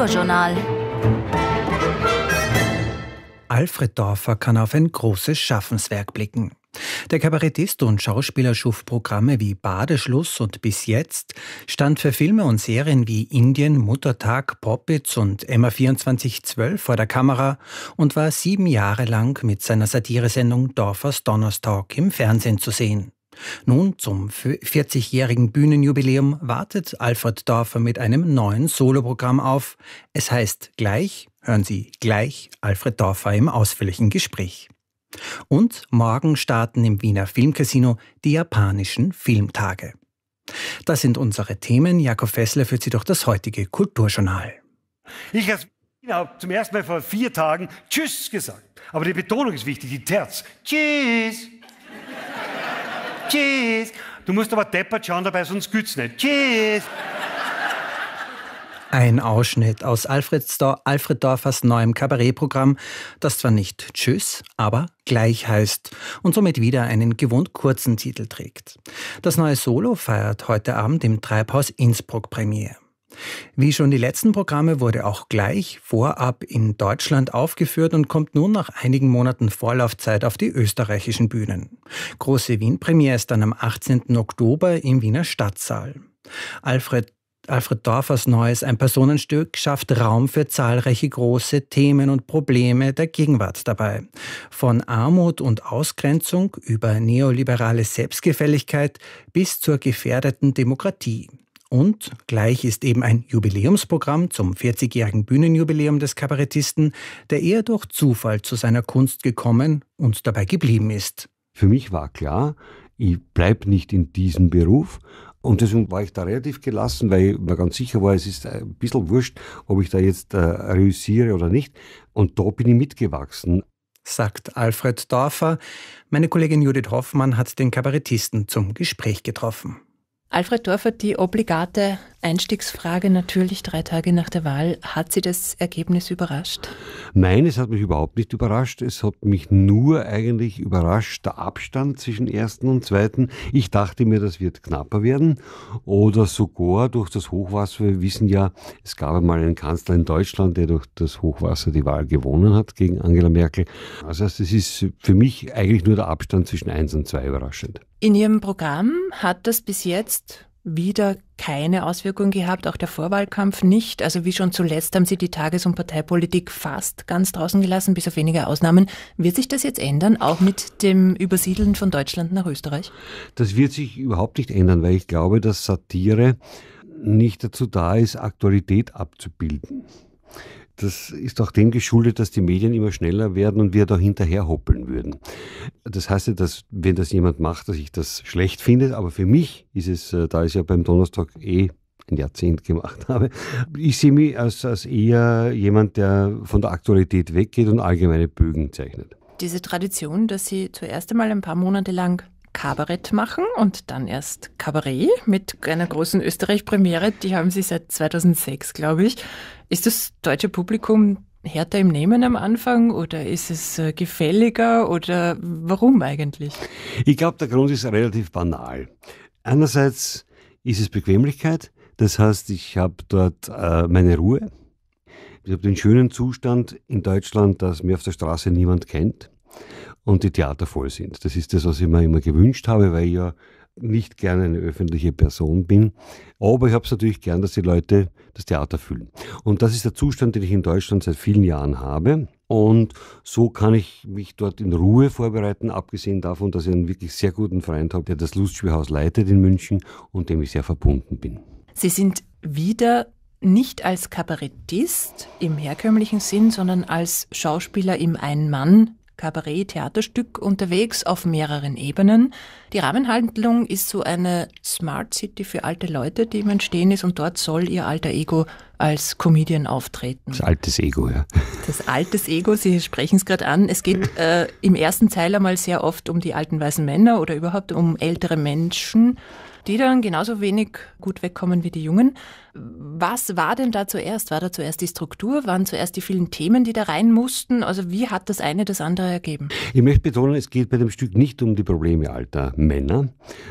Kulturjournal. Alfred Dorfer kann auf ein großes Schaffenswerk blicken. Der Kabarettist und Schauspieler schuf Programme wie Badeschluss und Bis jetzt, stand für Filme und Serien wie Indien, Muttertag, Poppitz und Emma 2412 vor der Kamera und war sieben Jahre lang mit seiner Satiresendung Dorfers Donnerstalk im Fernsehen zu sehen. Nun zum 40-jährigen Bühnenjubiläum wartet Alfred Dorfer mit einem neuen Soloprogramm auf. Es heißt gleich, hören Sie gleich Alfred Dorfer im ausführlichen Gespräch. Und morgen starten im Wiener Filmcasino die japanischen Filmtage. Das sind unsere Themen. Jakob Fessler führt Sie durch das heutige Kulturjournal. Ich als habe zum ersten Mal vor vier Tagen Tschüss gesagt. Aber die Betonung ist wichtig, die Terz. Tschüss. Tschüss. Du musst aber deppert schauen dabei, sonst güt's nicht. Tschüss. Ein Ausschnitt aus Alfred, Stor Alfred Dorfers neuem Kabarettprogramm, das zwar nicht Tschüss, aber gleich heißt und somit wieder einen gewohnt kurzen Titel trägt. Das neue Solo feiert heute Abend im Treibhaus Innsbruck Premiere. Wie schon die letzten Programme wurde auch gleich vorab in Deutschland aufgeführt und kommt nun nach einigen Monaten Vorlaufzeit auf die österreichischen Bühnen. Große Wien-Premiere ist dann am 18. Oktober im Wiener Stadtsaal. Alfred Alfred Dorfers neues Ein Personenstück schafft Raum für zahlreiche große Themen und Probleme der Gegenwart dabei. Von Armut und Ausgrenzung über neoliberale Selbstgefälligkeit bis zur gefährdeten Demokratie. Und gleich ist eben ein Jubiläumsprogramm zum 40-jährigen Bühnenjubiläum des Kabarettisten, der eher durch Zufall zu seiner Kunst gekommen und dabei geblieben ist. Für mich war klar, ich bleibe nicht in diesem Beruf. Und deswegen war ich da relativ gelassen, weil ich mir ganz sicher war, es ist ein bisschen wurscht, ob ich da jetzt äh, reüssiere oder nicht. Und da bin ich mitgewachsen sagt Alfred Dorfer. Meine Kollegin Judith Hoffmann hat den Kabarettisten zum Gespräch getroffen. Alfred Dorfer, die obligate Einstiegsfrage natürlich, drei Tage nach der Wahl. Hat Sie das Ergebnis überrascht? Nein, es hat mich überhaupt nicht überrascht. Es hat mich nur eigentlich überrascht, der Abstand zwischen ersten und zweiten. Ich dachte mir, das wird knapper werden. Oder sogar durch das Hochwasser. Wir wissen ja, es gab einmal einen Kanzler in Deutschland, der durch das Hochwasser die Wahl gewonnen hat gegen Angela Merkel. Das also heißt, es ist für mich eigentlich nur der Abstand zwischen eins und zwei überraschend. In Ihrem Programm hat das bis jetzt wieder keine Auswirkung gehabt, auch der Vorwahlkampf nicht. Also wie schon zuletzt haben Sie die Tages- und Parteipolitik fast ganz draußen gelassen, bis auf wenige Ausnahmen. Wird sich das jetzt ändern, auch mit dem Übersiedeln von Deutschland nach Österreich? Das wird sich überhaupt nicht ändern, weil ich glaube, dass Satire nicht dazu da ist, Aktualität abzubilden. Das ist auch dem geschuldet, dass die Medien immer schneller werden und wir da hinterher hoppeln würden. Das heißt ja, dass wenn das jemand macht, dass ich das schlecht finde, aber für mich ist es, äh, da ist ja beim Donnerstag eh ein Jahrzehnt gemacht habe. Ich sehe mich als, als eher jemand, der von der Aktualität weggeht und allgemeine Bögen zeichnet. Diese Tradition, dass Sie zuerst einmal ein paar Monate lang Kabarett machen und dann erst Kabarett mit einer großen Österreich-Premiere, die haben Sie seit 2006, glaube ich. Ist das deutsche Publikum härter im Nehmen am Anfang oder ist es äh, gefälliger oder warum eigentlich? Ich glaube, der Grund ist relativ banal. Einerseits ist es Bequemlichkeit, das heißt, ich habe dort äh, meine Ruhe. Ich habe den schönen Zustand in Deutschland, dass mir auf der Straße niemand kennt und die Theater voll sind. Das ist das, was ich mir immer gewünscht habe, weil ich ja nicht gerne eine öffentliche Person bin. Aber ich habe es natürlich gern, dass die Leute das Theater fühlen. Und das ist der Zustand, den ich in Deutschland seit vielen Jahren habe. Und so kann ich mich dort in Ruhe vorbereiten, abgesehen davon, dass ich einen wirklich sehr guten Freund habe, der das Lustspielhaus leitet in München und dem ich sehr verbunden bin. Sie sind wieder nicht als Kabarettist im herkömmlichen Sinn, sondern als Schauspieler im Ein-Mann Kabarett-Theaterstück unterwegs auf mehreren Ebenen. Die Rahmenhandlung ist so eine Smart City für alte Leute, die im Entstehen ist und dort soll ihr alter Ego als Comedian auftreten. Das altes Ego, ja. Das altes Ego, Sie sprechen es gerade an. Es geht äh, im ersten Teil einmal sehr oft um die alten weißen Männer oder überhaupt um ältere Menschen die dann genauso wenig gut wegkommen wie die Jungen. Was war denn da zuerst? War da zuerst die Struktur? Waren zuerst die vielen Themen, die da rein mussten? Also wie hat das eine das andere ergeben? Ich möchte betonen, es geht bei dem Stück nicht um die Probleme alter Männer,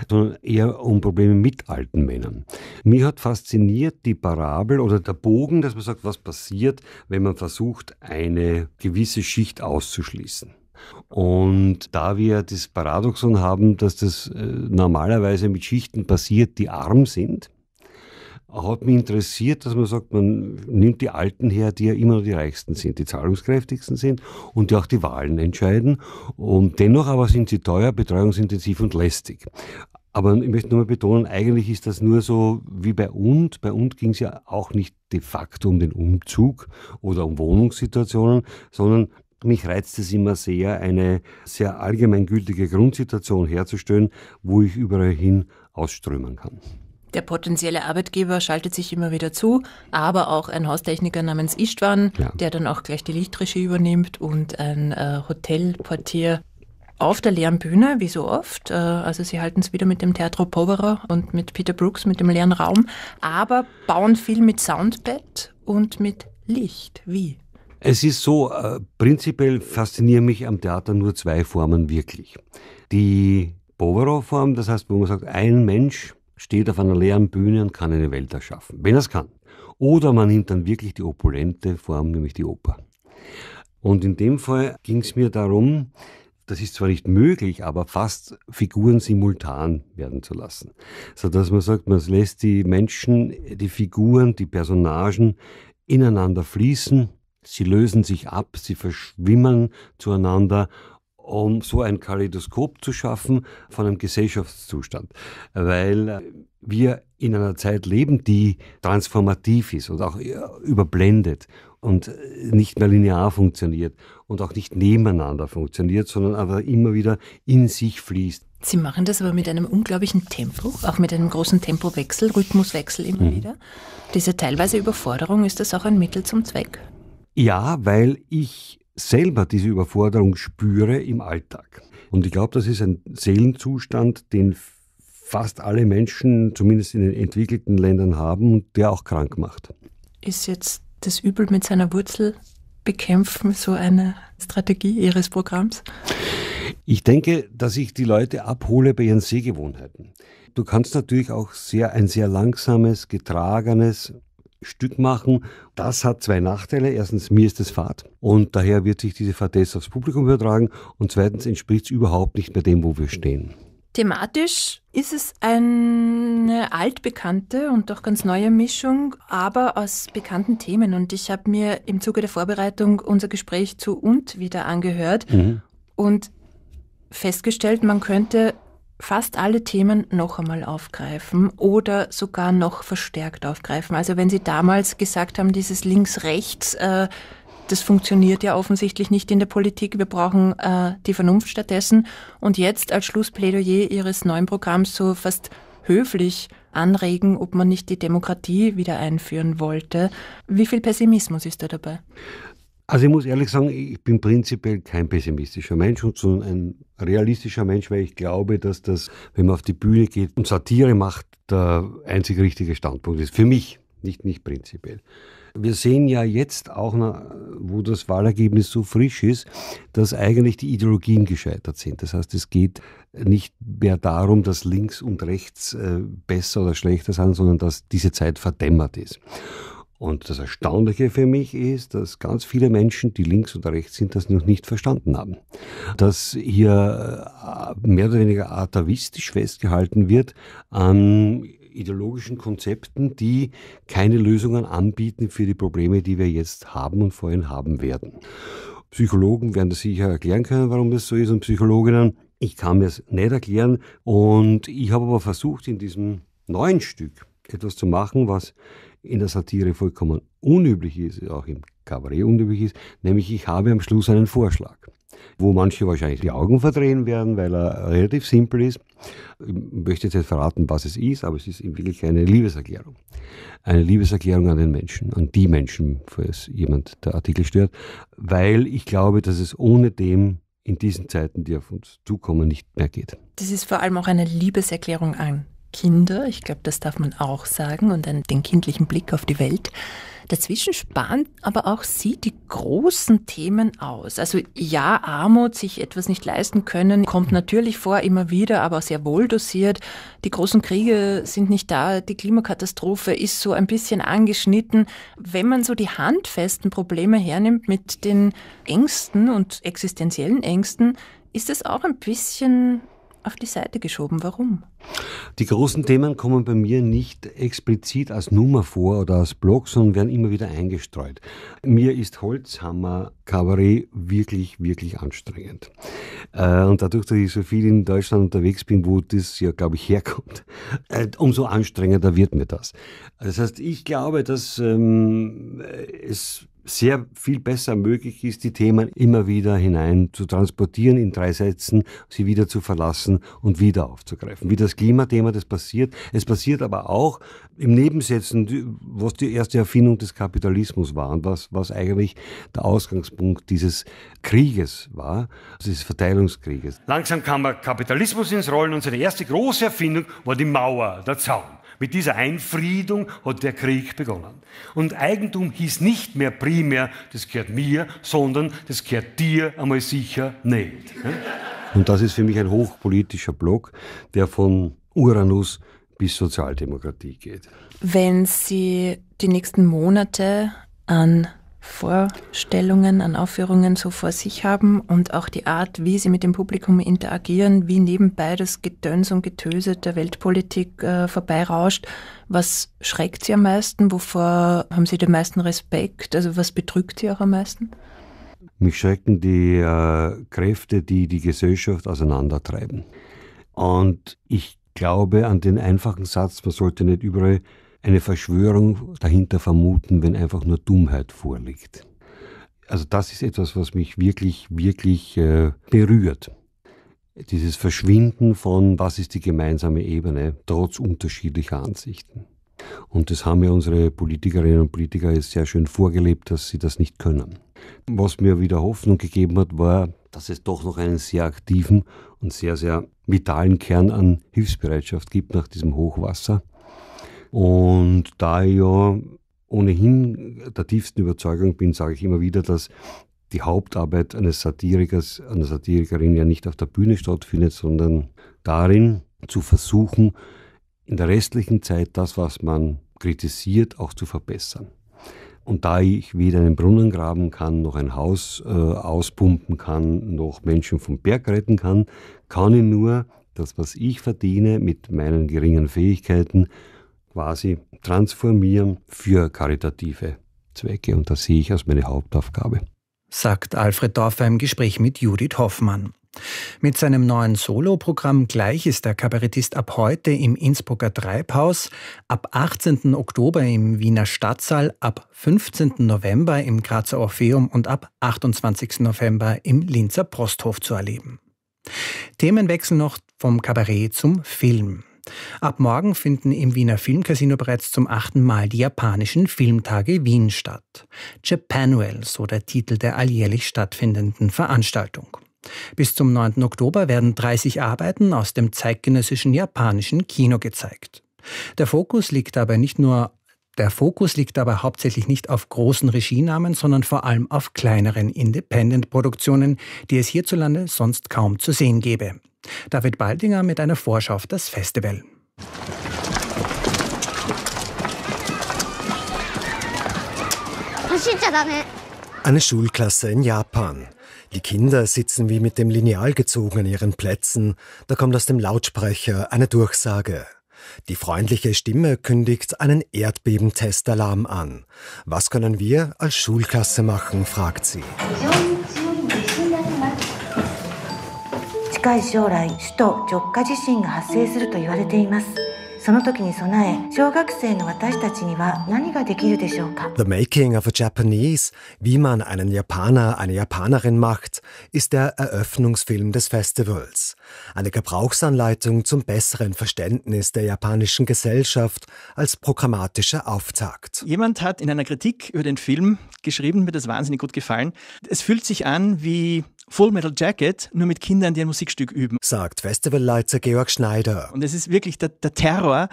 sondern eher um Probleme mit alten Männern. Mir hat fasziniert die Parabel oder der Bogen, dass man sagt, was passiert, wenn man versucht, eine gewisse Schicht auszuschließen. Und da wir das Paradoxon haben, dass das äh, normalerweise mit Schichten passiert, die arm sind, hat mich interessiert, dass man sagt, man nimmt die Alten her, die ja immer noch die Reichsten sind, die zahlungskräftigsten sind und die auch die Wahlen entscheiden. Und dennoch aber sind sie teuer, betreuungsintensiv und lästig. Aber ich möchte nochmal betonen, eigentlich ist das nur so wie bei UND. Bei UND ging es ja auch nicht de facto um den Umzug oder um Wohnungssituationen, sondern mich reizt es immer sehr, eine sehr allgemeingültige Grundsituation herzustellen, wo ich überall hin ausströmen kann. Der potenzielle Arbeitgeber schaltet sich immer wieder zu, aber auch ein Haustechniker namens Istvan, ja. der dann auch gleich die Lichtregie übernimmt und ein äh, Hotelportier auf der leeren Bühne, wie so oft. Äh, also sie halten es wieder mit dem Teatro Povera und mit Peter Brooks, mit dem leeren Raum, aber bauen viel mit Soundbett und mit Licht. Wie? Es ist so, äh, prinzipiell faszinieren mich am Theater nur zwei Formen wirklich. Die Bovaro-Form, das heißt, wo man sagt, ein Mensch steht auf einer leeren Bühne und kann eine Welt erschaffen, wenn er es kann. Oder man nimmt dann wirklich die opulente Form, nämlich die Oper. Und in dem Fall ging es mir darum, das ist zwar nicht möglich, aber fast Figuren simultan werden zu lassen. So dass man sagt, man lässt die Menschen, die Figuren, die Personagen ineinander fließen Sie lösen sich ab, sie verschwimmen zueinander, um so ein Kaleidoskop zu schaffen von einem Gesellschaftszustand. Weil äh, wir in einer Zeit leben, die transformativ ist und auch äh, überblendet und äh, nicht mehr linear funktioniert und auch nicht nebeneinander funktioniert, sondern aber immer wieder in sich fließt. Sie machen das aber mit einem unglaublichen Tempo, auch mit einem großen Tempowechsel, Rhythmuswechsel immer mhm. wieder. Diese teilweise Überforderung, ist das auch ein Mittel zum Zweck? Ja, weil ich selber diese Überforderung spüre im Alltag. Und ich glaube, das ist ein Seelenzustand, den fast alle Menschen, zumindest in den entwickelten Ländern, haben und der auch krank macht. Ist jetzt das Übel mit seiner Wurzel bekämpfen so eine Strategie Ihres Programms? Ich denke, dass ich die Leute abhole bei ihren Sehgewohnheiten. Du kannst natürlich auch sehr, ein sehr langsames, getragenes, Stück machen. Das hat zwei Nachteile. Erstens, mir ist es fad und daher wird sich diese Fadesse aufs Publikum übertragen und zweitens entspricht es überhaupt nicht mehr dem, wo wir stehen. Thematisch ist es eine altbekannte und doch ganz neue Mischung, aber aus bekannten Themen. Und ich habe mir im Zuge der Vorbereitung unser Gespräch zu und wieder angehört mhm. und festgestellt, man könnte fast alle Themen noch einmal aufgreifen oder sogar noch verstärkt aufgreifen. Also wenn Sie damals gesagt haben, dieses Links-Rechts, äh, das funktioniert ja offensichtlich nicht in der Politik, wir brauchen äh, die Vernunft stattdessen. Und jetzt als Schlussplädoyer Ihres neuen Programms so fast höflich anregen, ob man nicht die Demokratie wieder einführen wollte. Wie viel Pessimismus ist da dabei? Also ich muss ehrlich sagen, ich bin prinzipiell kein pessimistischer Mensch, und sondern ein realistischer Mensch, weil ich glaube, dass das, wenn man auf die Bühne geht und Satire macht, der einzig richtige Standpunkt ist. Für mich, nicht, nicht prinzipiell. Wir sehen ja jetzt auch, wo das Wahlergebnis so frisch ist, dass eigentlich die Ideologien gescheitert sind. Das heißt, es geht nicht mehr darum, dass links und rechts äh, besser oder schlechter sind, sondern dass diese Zeit verdämmert ist. Und das Erstaunliche für mich ist, dass ganz viele Menschen, die links oder rechts sind, das noch nicht verstanden haben. Dass hier äh, mehr oder weniger atavistisch festgehalten wird an ideologischen Konzepten, die keine Lösungen anbieten für die Probleme, die wir jetzt haben und vorhin haben werden. Psychologen werden das sicher erklären können, warum das so ist und Psychologinnen. Ich kann mir es nicht erklären und ich habe aber versucht, in diesem neuen Stück etwas zu machen, was in der Satire vollkommen unüblich ist, auch im Kabarett unüblich ist, nämlich ich habe am Schluss einen Vorschlag, wo manche wahrscheinlich die Augen verdrehen werden, weil er relativ simpel ist. Ich möchte jetzt nicht verraten, was es ist, aber es ist wirklich eine Liebeserklärung. Eine Liebeserklärung an den Menschen, an die Menschen, falls jemand der Artikel stört, weil ich glaube, dass es ohne dem in diesen Zeiten, die auf uns zukommen, nicht mehr geht. Das ist vor allem auch eine Liebeserklärung an Kinder, ich glaube, das darf man auch sagen, und einen, den kindlichen Blick auf die Welt. Dazwischen sparen aber auch sie die großen Themen aus. Also ja, Armut, sich etwas nicht leisten können, kommt natürlich vor, immer wieder, aber sehr wohl dosiert. Die großen Kriege sind nicht da, die Klimakatastrophe ist so ein bisschen angeschnitten. Wenn man so die handfesten Probleme hernimmt mit den Ängsten und existenziellen Ängsten, ist es auch ein bisschen auf die Seite geschoben. Warum? Die großen Themen kommen bei mir nicht explizit als Nummer vor oder als Blog, sondern werden immer wieder eingestreut. Mir ist Holzhammer Kabarett wirklich, wirklich anstrengend. Äh, und dadurch, dass ich so viel in Deutschland unterwegs bin, wo das ja, glaube ich, herkommt, äh, umso anstrengender wird mir das. Das heißt, ich glaube, dass ähm, es sehr viel besser möglich ist, die Themen immer wieder hinein zu transportieren, in drei Sätzen, sie wieder zu verlassen und wieder aufzugreifen. Wie das Klimathema, das passiert. Es passiert aber auch im Nebensätzen, was die erste Erfindung des Kapitalismus war und was, was eigentlich der Ausgangspunkt dieses Krieges war, dieses Verteilungskrieges. Langsam kam Kapitalismus ins Rollen und seine erste große Erfindung war die Mauer, der Zaun. Mit dieser Einfriedung hat der Krieg begonnen. Und Eigentum hieß nicht mehr primär, das gehört mir, sondern das gehört dir einmal sicher nicht. Und das ist für mich ein hochpolitischer Block, der von Uranus bis Sozialdemokratie geht. Wenn Sie die nächsten Monate an Vorstellungen an Aufführungen so vor sich haben und auch die Art, wie sie mit dem Publikum interagieren, wie nebenbei das Getöns und Getöse der Weltpolitik äh, vorbeirauscht. Was schreckt sie am meisten? Wovor haben sie den meisten Respekt? Also was bedrückt sie auch am meisten? Mich schrecken die äh, Kräfte, die die Gesellschaft auseinandertreiben. Und ich glaube an den einfachen Satz, man sollte nicht überall eine Verschwörung dahinter vermuten, wenn einfach nur Dummheit vorliegt. Also das ist etwas, was mich wirklich, wirklich äh, berührt. Dieses Verschwinden von, was ist die gemeinsame Ebene, trotz unterschiedlicher Ansichten. Und das haben ja unsere Politikerinnen und Politiker jetzt sehr schön vorgelebt, dass sie das nicht können. Was mir wieder Hoffnung gegeben hat, war, dass es doch noch einen sehr aktiven und sehr, sehr vitalen Kern an Hilfsbereitschaft gibt nach diesem Hochwasser. Und da ich ja ohnehin der tiefsten Überzeugung bin, sage ich immer wieder, dass die Hauptarbeit eines Satirikers, einer Satirikerin ja nicht auf der Bühne stattfindet, sondern darin zu versuchen, in der restlichen Zeit das, was man kritisiert, auch zu verbessern. Und da ich weder einen Brunnen graben kann, noch ein Haus äh, auspumpen kann, noch Menschen vom Berg retten kann, kann ich nur das, was ich verdiene, mit meinen geringen Fähigkeiten quasi transformieren für karitative Zwecke. Und das sehe ich als meine Hauptaufgabe. Sagt Alfred Dorfer im Gespräch mit Judith Hoffmann. Mit seinem neuen Soloprogramm Gleich ist der Kabarettist ab heute im Innsbrucker Treibhaus, ab 18. Oktober im Wiener Stadtsaal, ab 15. November im Grazer Orpheum und ab 28. November im Linzer Posthof zu erleben. Themenwechsel noch vom Kabarett zum Film. Ab morgen finden im Wiener Filmcasino bereits zum achten Mal die japanischen Filmtage Wien statt. Japanuel, so der Titel der alljährlich stattfindenden Veranstaltung. Bis zum 9. Oktober werden 30 Arbeiten aus dem zeitgenössischen japanischen Kino gezeigt. Der Fokus liegt dabei nicht nur der Fokus liegt aber hauptsächlich nicht auf großen Regienamen, sondern vor allem auf kleineren Independent-Produktionen, die es hierzulande sonst kaum zu sehen gäbe. David Baldinger mit einer Vorschau auf das Festival. Äh, eine Schulklasse in Japan. Die Kinder sitzen wie mit dem Lineal gezogen an ihren Plätzen. Da kommt aus dem Lautsprecher eine Durchsage. Die freundliche Stimme kündigt einen Erdbebentestalarm an. Was können wir als Schulklasse machen, fragt sie. その時に備え、小学生の私たちには何ができるでしょうか The Making of a Japanese, wie man einen Japaner, eine Japanerin macht, ist der Eröffnungsfilm des Festivals. Eine Gebrauchsanleitung zum besseren Verständnis der japanischen Gesellschaft als programmatischer Auftakt. Jemand hat in einer Kritik über den Film geschrieben, mir das wahnsinnig gut gefallen. Es fühlt sich an wie Full Metal Jacket nur mit Kindern, die ein Musikstück üben. Sagt Festivalleiter Georg Schneider. Und es ist wirklich der, der Terror,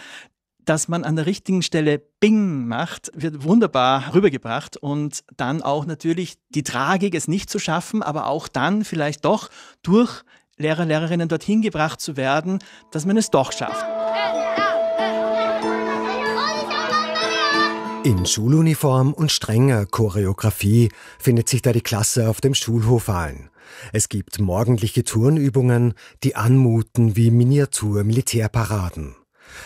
dass man an der richtigen Stelle Bing macht, wird wunderbar rübergebracht und dann auch natürlich die Tragik, es nicht zu schaffen, aber auch dann vielleicht doch durch Lehrer, Lehrerinnen dorthin gebracht zu werden, dass man es doch schafft. In Schuluniform und strenger Choreografie findet sich da die Klasse auf dem Schulhof ein. Es gibt morgendliche Turnübungen, die anmuten wie Miniatur-Militärparaden.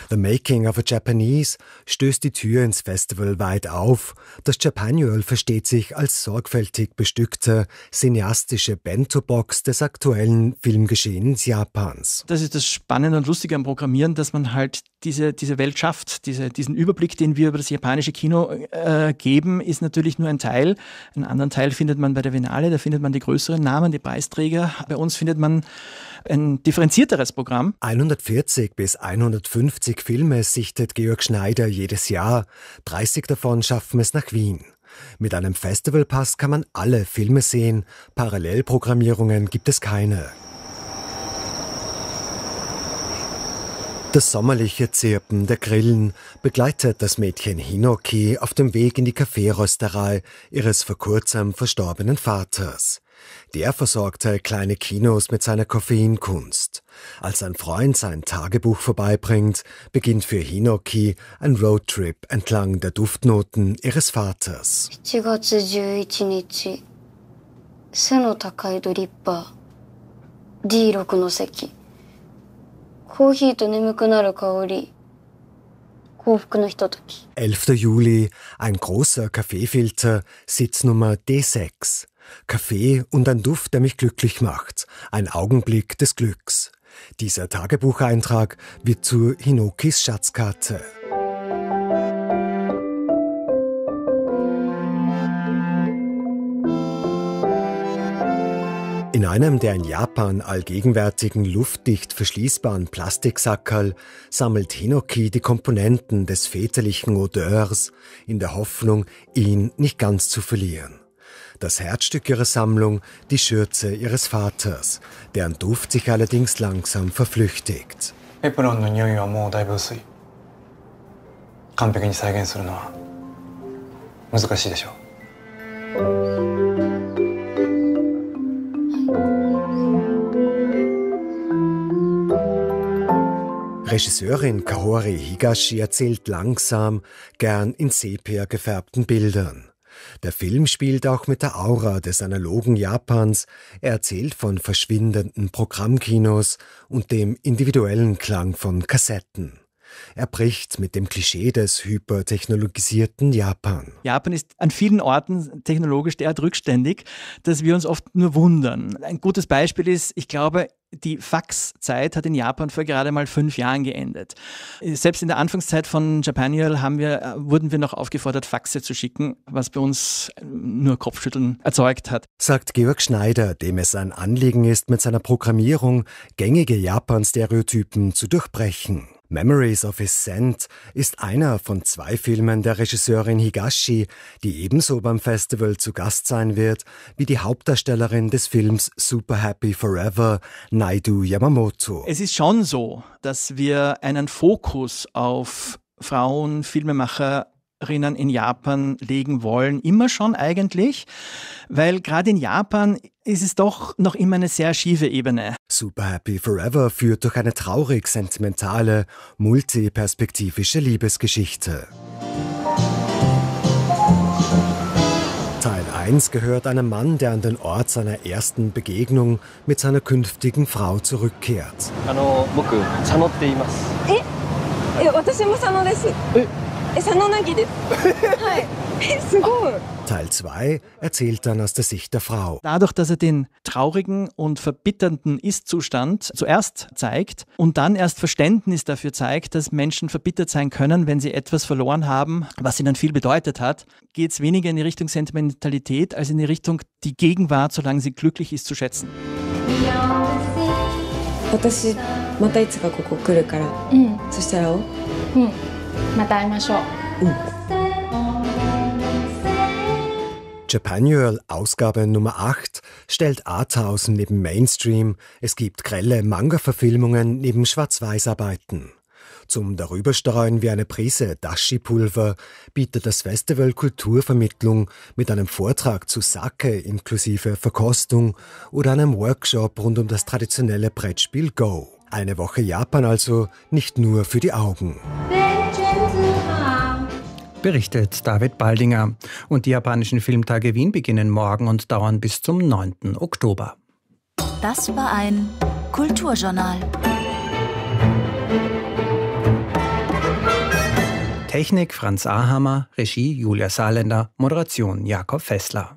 The Making of a Japanese stößt die Tür ins Festival weit auf. Das Japanual versteht sich als sorgfältig bestückte, cineastische Bento-Box des aktuellen Filmgeschehens Japans. Das ist das Spannende und Lustige am Programmieren, dass man halt diese, diese Welt schafft. Diese, diesen Überblick, den wir über das japanische Kino äh, geben, ist natürlich nur ein Teil. Einen anderen Teil findet man bei der Vinale, da findet man die größeren Namen, die Preisträger. Bei uns findet man ein differenzierteres Programm. 140 bis 150 Filme sichtet Georg Schneider jedes Jahr. 30 davon schaffen es nach Wien. Mit einem Festivalpass kann man alle Filme sehen, Parallelprogrammierungen gibt es keine. Das sommerliche Zirpen der Grillen begleitet das Mädchen Hinoki auf dem Weg in die Kaffeerösterei ihres vor kurzem verstorbenen Vaters. Der versorgte kleine Kinos mit seiner Koffeinkunst. Als ein Freund sein Tagebuch vorbeibringt, beginnt für Hinoki ein Roadtrip entlang der Duftnoten ihres Vaters. 7月11日背の高いドリッパー D6 の席コーヒーと眠くなる香り。11. Juli, ein großer Kaffeefilter, Sitznummer D6. Kaffee und ein Duft, der mich glücklich macht. Ein Augenblick des Glücks. Dieser Tagebucheintrag wird zu Hinokis Schatzkarte. In einem der in Japan allgegenwärtigen luftdicht verschließbaren Plastiksackerl sammelt Hinoki die Komponenten des väterlichen Odeurs in der Hoffnung, ihn nicht ganz zu verlieren. Das Herzstück ihrer Sammlung, die Schürze ihres Vaters, deren Duft sich allerdings langsam verflüchtigt. エプロンの匂いはもうだいぶ薄い完璧に再現するのは難しいでしょう Regisseurin Kahori Higashi erzählt langsam, gern in Sepia gefärbten Bildern. Der Film spielt auch mit der Aura des analogen Japans, er erzählt von verschwindenden Programmkinos und dem individuellen Klang von Kassetten. Er bricht mit dem Klischee des hypertechnologisierten Japan. Japan ist an vielen Orten technologisch derart rückständig, dass wir uns oft nur wundern. Ein gutes Beispiel ist, ich glaube, die Faxzeit hat in Japan vor gerade mal fünf Jahren geendet. Selbst in der Anfangszeit von Japanial haben wir, äh, wurden wir noch aufgefordert, Faxe zu schicken, was bei uns äh, nur Kopfschütteln erzeugt hat. Sagt Georg Schneider, dem es ein Anliegen ist, mit seiner Programmierung gängige Japan-Stereotypen zu durchbrechen. Memories of His Scent ist einer von zwei Filmen der Regisseurin Higashi, die ebenso beim Festival zu Gast sein wird, wie die Hauptdarstellerin des Films Super Happy Forever, Naidu Yamamoto. Es ist schon so, dass wir einen Fokus auf Frauen, Filmemacher Wissenschaftlerinnen in Japan legen wollen, immer schon eigentlich, weil gerade in Japan ist es doch noch immer eine sehr schiefe Ebene. Super Happy Forever führt durch eine traurig sentimentale, multiperspektivische Liebesgeschichte. Teil 1 gehört einem Mann, der an den Ort seiner ersten Begegnung mit seiner künftigen Frau zurückkehrt. Ich eh, bin eh, Sano. Teil 2 erzählt dann aus der Sicht der Frau. Dadurch, dass er den traurigen und verbitternden Ist-Zustand zuerst zeigt und dann erst Verständnis dafür zeigt, dass Menschen verbittert sein können, wenn sie etwas verloren haben, was ihnen viel bedeutet hat, geht es weniger in die Richtung Sentimentalität als in die Richtung, die Gegenwart, solange sie glücklich ist, zu schätzen. Ich またいつかここ来るから、うん、そしたら会おう、うんまた会いましょう。Uh. Japanual Ausgabe Nummer 8 stellt Arthausen neben Mainstream, es gibt grelle Manga-Verfilmungen neben Schwarz-Weiß-Arbeiten. Zum Darüberstreuen wie eine Prise Dashi-Pulver bietet das Festival Kulturvermittlung mit einem Vortrag zu Sake inklusive Verkostung oder einem Workshop rund um das traditionelle Brettspiel Go. Eine Woche Japan also, nicht nur für die Augen berichtet David Baldinger. Und die japanischen Filmtage Wien beginnen morgen und dauern bis zum 9. Oktober. Das war ein Kulturjournal. Technik Franz Ahammer, Regie Julia Saarländer, Moderation Jakob Fessler.